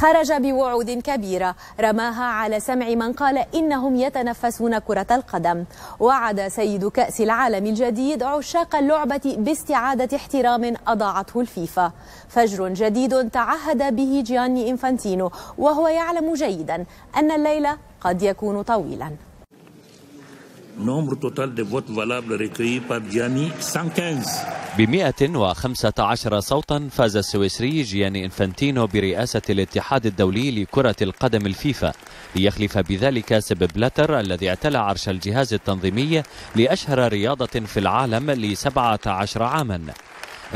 خرج بوعود كبيرة رماها على سمع من قال إنهم يتنفسون كرة القدم وعد سيد كأس العالم الجديد عشاق اللعبة باستعادة احترام أضاعته الفيفا فجر جديد تعهد به جياني إنفانتينو وهو يعلم جيدا أن الليل قد يكون طويلا Nombre total de votes valables recueillis par Gianni 115. ب 115 صوتا فاز السويسري جياني إنفانتينو برئاسة الاتحاد الدولي لكرة القدم الفيفا ليخلف بذلك سب بلاتر الذي اعتلى عرش الجهاز التنظيمي لأشهر رياضة في العالم ل 17 عاما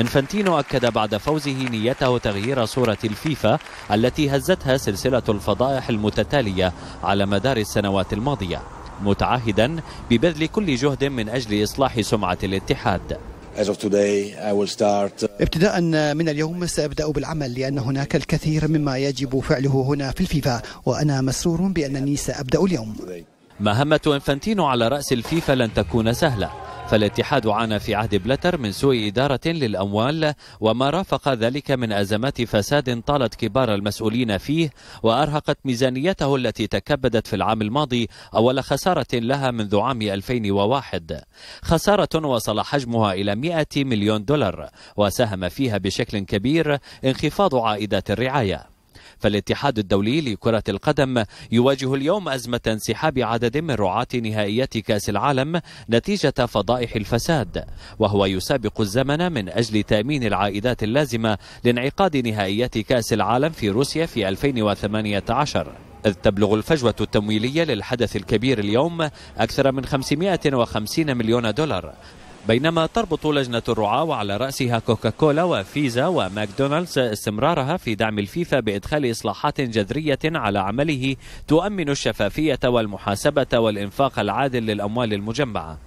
انفانتينو أكد بعد فوزه نيته تغيير صورة الفيفا التي هزتها سلسلة الفضائح المتتالية على مدار السنوات الماضية متعهدا ببذل كل جهد من أجل إصلاح سمعة الاتحاد Uh, ابتداء من اليوم سأبدأ بالعمل لأن هناك الكثير مما يجب فعله هنا في الفيفا وأنا مسرور بأنني سأبدأ اليوم مهمة انفنتينو على رأس الفيفا لن تكون سهلة فالاتحاد عانى في عهد بلتر من سوء إدارة للأموال وما رافق ذلك من أزمات فساد طالت كبار المسؤولين فيه وأرهقت ميزانيته التي تكبدت في العام الماضي أول خسارة لها منذ عام 2001 خسارة وصل حجمها إلى 100 مليون دولار وساهم فيها بشكل كبير انخفاض عائدات الرعاية فالاتحاد الدولي لكرة القدم يواجه اليوم أزمة انسحاب عدد من رعاة نهائيات كأس العالم نتيجة فضائح الفساد وهو يسابق الزمن من أجل تأمين العائدات اللازمة لانعقاد نهائيات كأس العالم في روسيا في 2018 إذ تبلغ الفجوة التمويلية للحدث الكبير اليوم أكثر من 550 مليون دولار بينما تربط لجنة الرعاة وعلى رأسها كوكاكولا وفيزا وماكدونالدز استمرارها في دعم الفيفا بإدخال إصلاحات جذرية على عمله تؤمن الشفافية والمحاسبة والإنفاق العادل للأموال المجمعة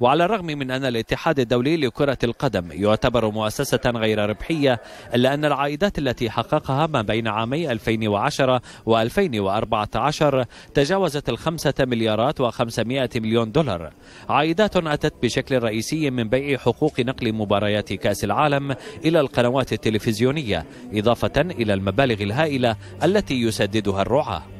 وعلى الرغم من أن الاتحاد الدولي لكرة القدم يعتبر مؤسسة غير ربحية إلا أن العائدات التي حققها ما بين عامي 2010 و2014 تجاوزت الخمسة مليارات و500 مليون دولار عائدات أتت بشكل رئيسي من بيع حقوق نقل مباريات كأس العالم إلى القنوات التلفزيونية إضافة إلى المبالغ الهائلة التي يسددها الرعاة